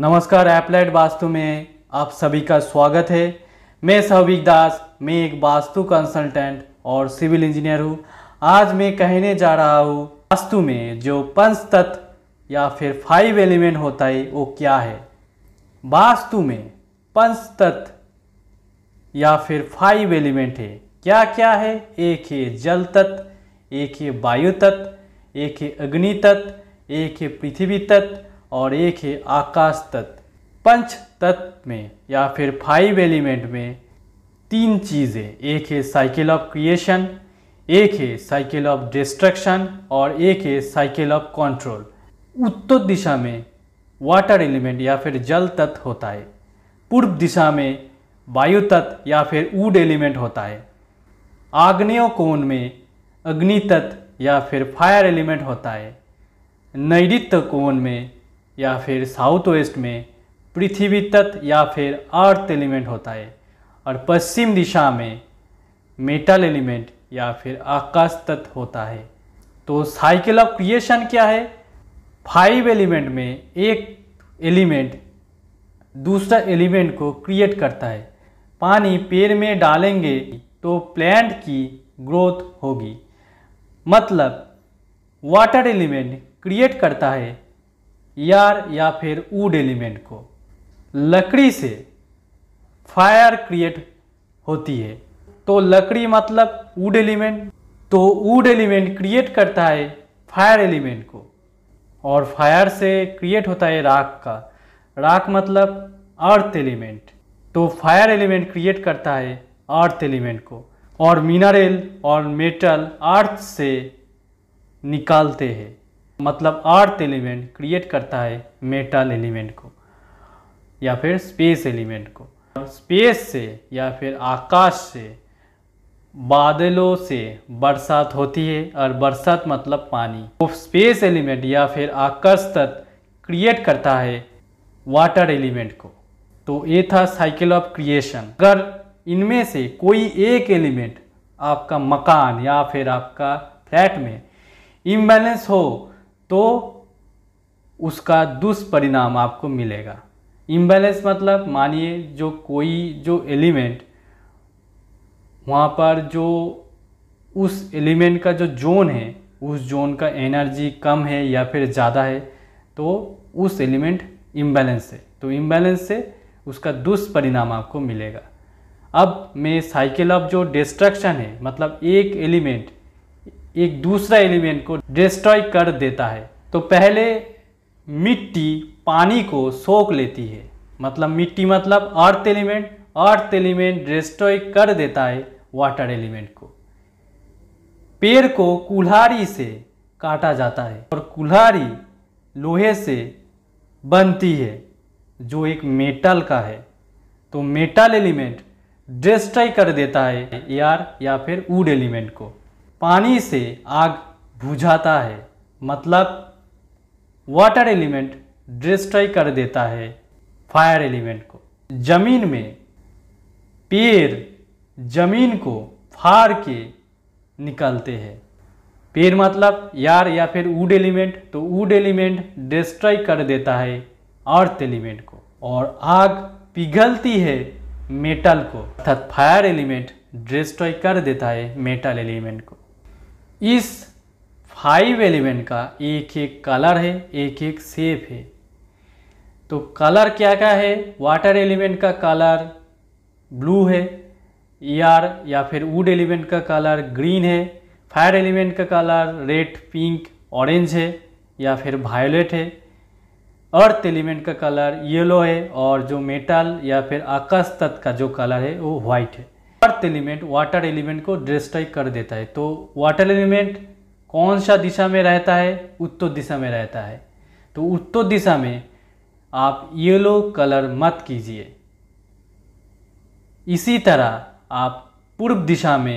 नमस्कार एप्लाइड वास्तु में आप सभी का स्वागत है मैं सौभिक दास मैं एक वास्तु कंसल्टेंट और सिविल इंजीनियर हूँ आज मैं कहने जा रहा हूँ वास्तु में जो पंच तत्व या फिर फाइव एलिमेंट होता है वो क्या है वास्तु में पंच तत्व या फिर फाइव एलिमेंट है क्या क्या है एक है जल तत्व एक है वायु तत्व एक है अग्नि तत्व एक है पृथ्वी तत्व और एक है आकाश तत्व पंच तत्व में या फिर फाइव एलिमेंट में तीन चीज़ें एक है साइकिल ऑफ क्रिएशन एक है साइकिल ऑफ डिस्ट्रक्शन और एक है साइकिल ऑफ कंट्रोल उत्तर दिशा में वाटर एलिमेंट या फिर जल तत्व होता है पूर्व दिशा में वायु तत्व या फिर ऊड एलिमेंट होता है आग्नेय कोण में अग्नि तत्व या फिर फायर एलिमेंट होता है नैऋत्य कोण में या फिर साउथ वेस्ट में पृथ्वी तत्व या फिर अर्थ एलिमेंट होता है और पश्चिम दिशा में मेटल एलिमेंट या फिर आकाश तत्व होता है तो साइकिल ऑफ क्रिएशन क्या है फाइव एलिमेंट में एक एलिमेंट दूसरा एलिमेंट को क्रिएट करता है पानी पेड़ में डालेंगे तो प्लांट की ग्रोथ होगी मतलब वाटर एलिमेंट क्रिएट करता है यार या फिर वुड एलिमेंट को लकड़ी से फायर क्रिएट होती है तो लकड़ी मतलब वुड एलिमेंट तो वुड एलिमेंट क्रिएट करता है फायर एलिमेंट को और फायर से क्रिएट होता है राख का राख मतलब अर्थ एलिमेंट तो फायर एलिमेंट क्रिएट करता है अर्थ एलिमेंट को और मिनरल और मेटल अर्थ से निकालते हैं मतलब आर्थ एलिमेंट क्रिएट करता है मेटल एलिमेंट को या फिर स्पेस एलिमेंट को स्पेस से या फिर आकाश से बादलों से बरसात होती है और बरसात मतलब पानी वो तो स्पेस एलिमेंट या फिर आकाश तत्व क्रिएट करता है वाटर एलिमेंट को तो ये था साइकिल ऑफ क्रिएशन अगर इनमें से कोई एक एलिमेंट आपका मकान या फिर आपका फ्लैट में इम्बैलेंस हो तो उसका दुष्परिणाम आपको मिलेगा इम्बैलेंस मतलब मानिए जो कोई जो एलिमेंट वहाँ पर जो उस एलिमेंट का जो जोन है उस जोन का एनर्जी कम है या फिर ज़्यादा है तो उस एलिमेंट इम्बैलेंस है तो इम्बैलेंस से उसका दुष्परिणाम आपको मिलेगा अब मैं साइकिल ऑफ जो डिस्ट्रक्शन है मतलब एक एलिमेंट एक दूसरा एलिमेंट को डिस्ट्रॉय कर देता है तो पहले मिट्टी पानी को सोख लेती है मतलब मिट्टी मतलब earth element earth element destroy कर देता है वाटर एलिमेंट को पेड़ को कुल्हाड़ी से काटा जाता है और कुल्हाड़ी लोहे से बनती है जो एक मेटल का है तो मेटल एलिमेंट डिस्ट्रॉय कर देता है एयर या फिर वुड एलिमेंट को पानी से आग बुझाता है मतलब वाटर एलिमेंट डिस्ट्रॉय कर देता है फायर एलिमेंट को जमीन में पेड़ जमीन को फाड़ के निकलते हैं पेड़ मतलब यार या फिर वुड एलिमेंट तो वुड एलिमेंट डिस्ट्रॉय कर देता है अर्थ एलिमेंट को और आग पिघलती है मेटल को अर्थात फायर एलिमेंट डिस्ट्रॉय कर देता है मेटल एलिमेंट को इस फाइव एलिमेंट का एक एक कलर है एक एक सेप है तो कलर क्या क्या है वाटर एलिमेंट का कलर ब्लू है यार या फिर वुड एलिमेंट का कलर ग्रीन है फायर एलिमेंट का कलर रेड पिंक ऑरेंज है या फिर वायोलेट है अर्थ एलिमेंट का कलर येलो है और जो मेटल या फिर आकाश तत्व का जो कलर है वो वाइट है अर्थ एलिमेंट वाटर एलिमेंट को डिस्ट्रॉय कर देता है तो वाटर एलिमेंट कौन सा दिशा में रहता है उत्तर दिशा में रहता है तो उत्तर दिशा में आप येलो कलर मत कीजिए इसी तरह आप पूर्व दिशा में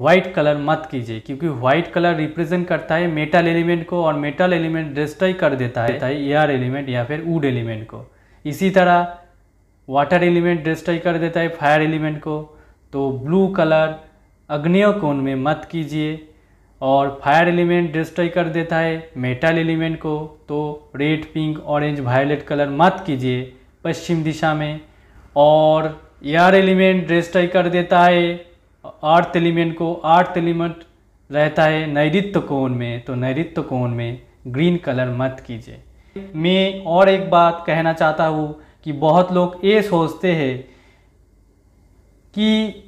व्हाइट कलर मत कीजिए क्योंकि व्हाइट कलर रिप्रेजेंट करता है मेटल एलिमेंट को और मेटल एलिमेंट डिस्ट्रॉय कर देता है एयर एलिमेंट या फिर वुड एलिमेंट को इसी तरह वाटर एलिमेंट डिस्ट्रॉय कर देता है फायर एलिमेंट को तो ब्लू कलर अग्नेय कोण में मत कीजिए और फायर एलिमेंट डिस्ट्रॉय कर देता है मेटल एलिमेंट को तो red pink orange violet colour मत कीजिए पश्चिम दिशा में और एयर एलिमेंट डिस्ट्रॉय कर देता है आर्थ एलिमेंट को आर्थ एलिमेंट रहता है नैरित्य कोण में तो नैरित्य कोण में ग्रीन कलर मत कीजिए मैं और एक बात कहना चाहता हूँ कि बहुत लोग ये सोचते हैं कि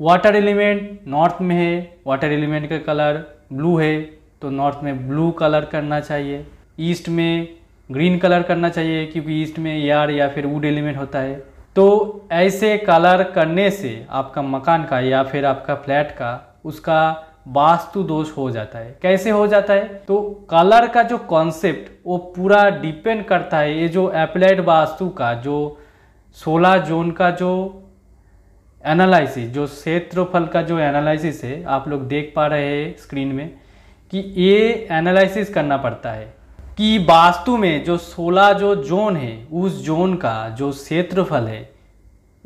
वाटर एलिमेंट नॉर्थ में है वाटर एलिमेंट का कलर ब्लू है तो नॉर्थ में ब्लू कलर करना चाहिए ईस्ट में ग्रीन कलर करना चाहिए क्योंकि ईस्ट में यार या फिर वुड एलिमेंट होता है तो ऐसे कलर करने से आपका मकान का या फिर आपका फ्लैट का उसका वास्तु दोष हो जाता है कैसे हो जाता है तो कलर का जो कॉन्सेप्ट वो पूरा डिपेंड करता है ये जो एप्लाइड वास्तु का जो सोलह जोन का जो एनालिसिस जो क्षेत्रफल का जो एनालिसिस है आप लोग देख पा रहे हैं स्क्रीन में कि ये एनालिसिस करना पड़ता है कि वास्तु में जो 16 जो जोन है उस जोन का जो क्षेत्रफल है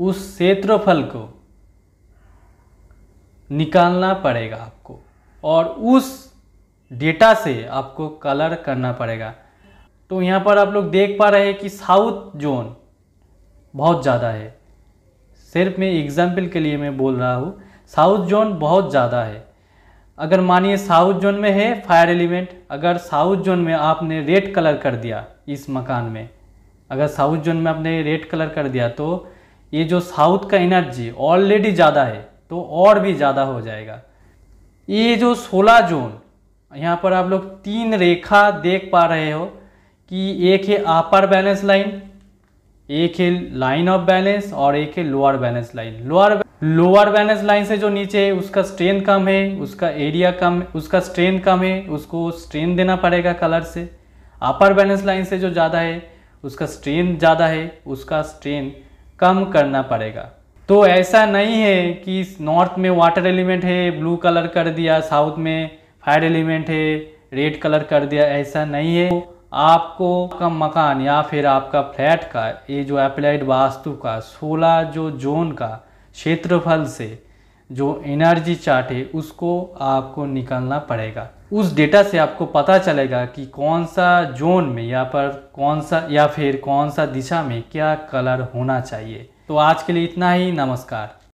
उस क्षेत्रफल को निकालना पड़ेगा आपको और उस डेटा से आपको कलर करना पड़ेगा तो यहाँ पर आप लोग देख पा रहे हैं कि साउथ जोन बहुत ज़्यादा है सिर्फ मैं एग्ज़ाम्पल के लिए मैं बोल रहा हूँ साउथ जोन बहुत ज़्यादा है अगर मानिए साउथ जोन में है फायर एलिमेंट अगर साउथ जोन में आपने रेड कलर कर दिया इस मकान में अगर साउथ जोन में आपने रेड कलर कर दिया तो ये जो साउथ का एनर्जी ऑलरेडी ज़्यादा है तो और भी ज़्यादा हो जाएगा ये जो सोलह जोन यहाँ पर आप लोग तीन रेखा देख पा रहे हो कि एक है अपर बैलेंस लाइन एक है लाइन ऑफ बैलेंस और एक है lower balance line lower lower balance line से जो नीचे है उसका स्ट्रेंथ कम है उसका एरिया कम उसका स्ट्रेंथ कम है उसको स्ट्रेंथ देना पड़ेगा कलर से अपर बैलेंस लाइन से जो ज़्यादा है उसका स्ट्रेंथ ज़्यादा है उसका स्ट्रेंथ कम करना पड़ेगा तो ऐसा नहीं है कि नॉर्थ में वाटर एलिमेंट है ब्लू कलर कर दिया साउथ में फायर एलिमेंट है रेड कलर कर दिया ऐसा नहीं है आपको का मकान या फिर आपका फ्लैट का ये जो अप्लाइड वास्तु का 16 जो जोन का क्षेत्रफल से जो एनर्जी चार्ट है उसको आपको निकालना पड़ेगा उस डेटा से आपको पता चलेगा कि कौन सा जोन में या पर कौन सा या फिर कौन सा दिशा में क्या कलर होना चाहिए तो आज के लिए इतना ही नमस्कार